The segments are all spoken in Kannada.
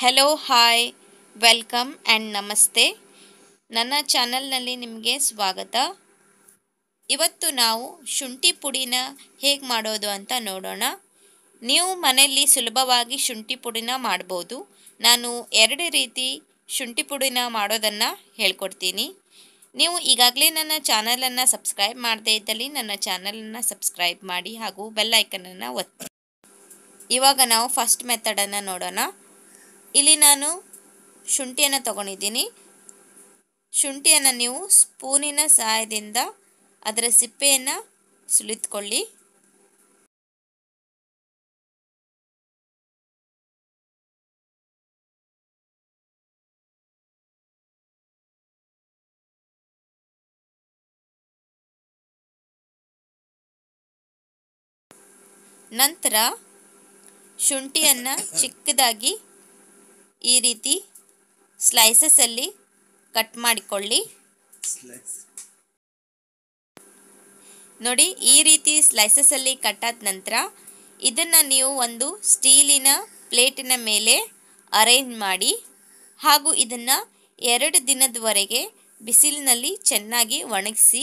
ಹೆಲೋ ಹಾಯ್ ವೆಲ್ಕಮ್ ಆ್ಯಂಡ್ ನಮಸ್ತೆ ನನ್ನ ಚಾನಲ್ನಲ್ಲಿ ನಿಮಗೆ ಸ್ವಾಗತ ಇವತ್ತು ನಾವು ಶುಂಠಿ ಪುಡಿನ ಹೇಗೆ ಮಾಡೋದು ಅಂತ ನೋಡೋಣ ನೀವು ಮನೆಯಲ್ಲಿ ಸುಲಭವಾಗಿ ಶುಂಠಿ ಪುಡಿನ ಮಾಡ್ಬೋದು ನಾನು ಎರಡು ರೀತಿ ಶುಂಠಿ ಪುಡಿನ ಮಾಡೋದನ್ನು ಹೇಳ್ಕೊಡ್ತೀನಿ ನೀವು ಈಗಾಗಲೇ ನನ್ನ ಚಾನಲನ್ನು ಸಬ್ಸ್ಕ್ರೈಬ್ ಮಾಡದೇ ಇದ್ದಲ್ಲಿ ನನ್ನ ಚಾನಲನ್ನು ಸಬ್ಸ್ಕ್ರೈಬ್ ಮಾಡಿ ಹಾಗೂ ಬೆಲ್ಲೈಕನನ್ನು ಒತ್ತಿ ಇವಾಗ ನಾವು ಫಸ್ಟ್ ಮೆಥಡನ್ನು ನೋಡೋಣ ಇಲ್ಲಿ ನಾನು ಶುಂಠಿಯನ್ನು ತಗೊಂಡಿದ್ದೀನಿ ಶುಂಠಿಯನ್ನು ನೀವು ಸ್ಪೂನಿನ ಸಹಾಯದಿಂದ ಅದರ ಸಿಪ್ಪೆಯನ್ನು ಸುಲಿತ್ಕೊಳ್ಳಿ ನಂತರ ಶುಂಠಿಯನ್ನು ಚಿಕ್ಕದಾಗಿ ಈ ರೀತಿ ಸ್ಲೈಸಸ್ಸಲ್ಲಿ ಕಟ್ ಮಾಡಿಕೊಳ್ಳಿ ನೋಡಿ ಈ ರೀತಿ ಸ್ಲೈಸಸಲ್ಲಿ ಕಟ್ಟಾದ ನಂತರ ಇದನ್ನು ನೀವು ಒಂದು ಸ್ಟೀಲಿನ ಪ್ಲೇಟಿನ ಮೇಲೆ ಅರೇಂಜ್ ಮಾಡಿ ಹಾಗೂ ಇದನ್ನು ಎರಡು ದಿನದವರೆಗೆ ಬಿಸಿಲಿನಲ್ಲಿ ಚೆನ್ನಾಗಿ ಒಣಗಿಸಿ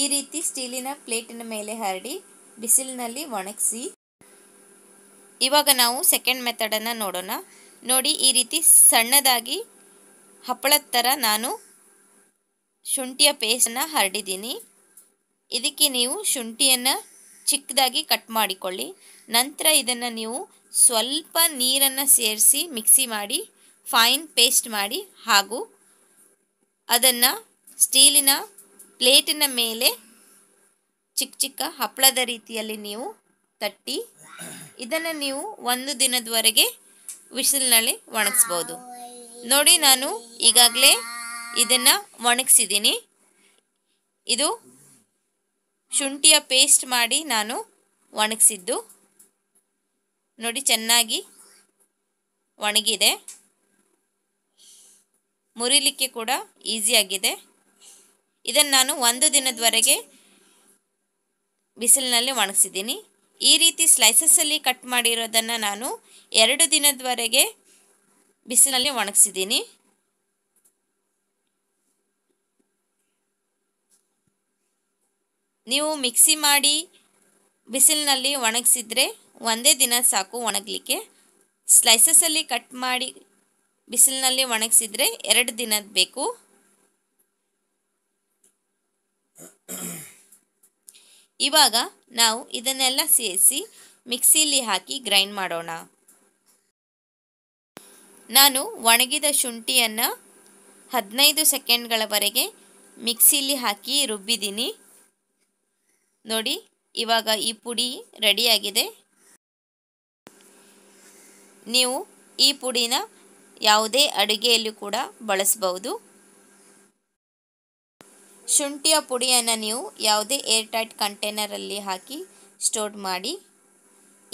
ಈ ರೀತಿ ಸ್ಟೀಲಿನ ಪ್ಲೇಟಿನ ಮೇಲೆ ಹರಡಿ ಬಿಸಿಲಿನಲ್ಲಿ ಒಣಗಿಸಿ ಇವಾಗ ನಾವು ಸೆಕೆಂಡ್ ಮೆಥಡನ್ನು ನೋಡೋಣ ನೋಡಿ ಈ ರೀತಿ ಸಣ್ಣದಾಗಿ ಹಪ್ಪಳದ ಥರ ನಾನು ಶುಂಠಿಯ ಪೇಸ್ಟನ್ನು ಹರಡಿದ್ದೀನಿ ಇದಕ್ಕೆ ನೀವು ಶುಂಠಿಯನ್ನು ಚಿಕ್ಕದಾಗಿ ಕಟ್ ಮಾಡಿಕೊಳ್ಳಿ ನಂತರ ಇದನ್ನು ನೀವು ಸ್ವಲ್ಪ ನೀರನ್ನು ಸೇರಿಸಿ ಮಿಕ್ಸಿ ಮಾಡಿ ಫೈನ್ ಪೇಸ್ಟ್ ಮಾಡಿ ಹಾಗೂ ಅದನ್ನು ಸ್ಟೀಲಿನ ಪ್ಲೇಟಿನ ಮೇಲೆ ಚಿಕ್ಕ ಚಿಕ್ಕ ಹಪ್ಪಳದ ರೀತಿಯಲ್ಲಿ ನೀವು ತಟ್ಟಿ ಇದನ್ನು ನೀವು ಒಂದು ದಿನದವರೆಗೆ ವಿಸಿಲ್ನಲ್ಲಿ ಒಣಗಿಸ್ಬೋದು ನೋಡಿ ನಾನು ಈಗಾಗಲೇ ಇದನ್ನು ಒಣಗಿಸಿದ್ದೀನಿ ಇದು ಶುಂಠಿಯ ಪೇಸ್ಟ್ ಮಾಡಿ ನಾನು ಒಣಗಿಸಿದ್ದು ನೋಡಿ ಚೆನ್ನಾಗಿ ಒಣಗಿದೆ ಮುರಿಲಿಕ್ಕೆ ಕೂಡ ಈಸಿಯಾಗಿದೆ ಇದನ್ನು ನಾನು ಒಂದು ದಿನದವರೆಗೆ ಬಿಸಿಲಿನಲ್ಲಿ ಒಣಗಿಸಿದ್ದೀನಿ ಈ ರೀತಿ ಸ್ಲೈಸಸ್ಸಲ್ಲಿ ಕಟ್ ಮಾಡಿರೋದನ್ನು ನಾನು ಎರಡು ದಿನದವರೆಗೆ ಬಿಸಿಲಿನಲ್ಲಿ ಒಣಗಿಸಿದ್ದೀನಿ ನೀವು ಮಿಕ್ಸಿ ಮಾಡಿ ಬಿಸಿಲಿನಲ್ಲಿ ಒಣಗಿಸಿದರೆ ಒಂದೇ ದಿನ ಸಾಕು ಒಣಗಲಿಕ್ಕೆ ಸ್ಲೈಸಸ್ಸಲ್ಲಿ ಕಟ್ ಮಾಡಿ ಬಿಸಿಲಿನಲ್ಲಿ ಒಣಗಿಸಿದರೆ ಎರಡು ದಿನದ ಬೇಕು ಇವಾಗ ನಾವು ಇದನ್ನೆಲ್ಲ ಸೇರಿಸಿ ಮಿಕ್ಸಿಲಿ ಹಾಕಿ ಗ್ರೈಂಡ್ ಮಾಡೋಣ ನಾನು ಒಣಗಿದ ಶುಂಠಿಯನ್ನು ಹದಿನೈದು ಸೆಕೆಂಡ್ಗಳವರೆಗೆ ಮಿಕ್ಸಿಲಿ ಹಾಕಿ ರುಬ್ಬಿದ್ದೀನಿ ನೋಡಿ ಇವಾಗ ಈ ಪುಡಿ ರೆಡಿಯಾಗಿದೆ ನೀವು ಈ ಪುಡಿನ ಯಾವುದೇ ಅಡುಗೆಯಲ್ಲೂ ಕೂಡ ಬಳಸ್ಬೌದು ಶುಂಠಿಯ ಪುಡಿಯನ್ನು ನೀವು ಯಾವುದೇ ಏರ್ಟೈಟ್ ಟೈಟ್ ಕಂಟೈನರಲ್ಲಿ ಹಾಕಿ ಸ್ಟೋರ್ ಮಾಡಿ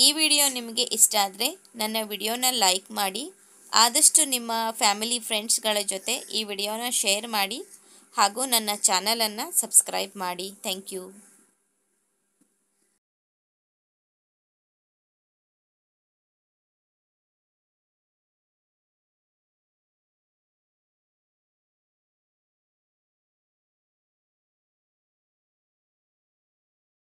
ಈ ವಿಡಿಯೋ ನಿಮಗೆ ಇಷ್ಟ ಆದರೆ ನನ್ನ ವಿಡಿಯೋನ ಲೈಕ್ ಮಾಡಿ ಆದಷ್ಟು ನಿಮ್ಮ ಫ್ಯಾಮಿಲಿ ಫ್ರೆಂಡ್ಸ್ಗಳ ಜೊತೆ ಈ ವಿಡಿಯೋನ ಶೇರ್ ಮಾಡಿ ಹಾಗೂ ನನ್ನ ಚಾನಲನ್ನು ಸಬ್ಸ್ಕ್ರೈಬ್ ಮಾಡಿ ಥ್ಯಾಂಕ್ ಯು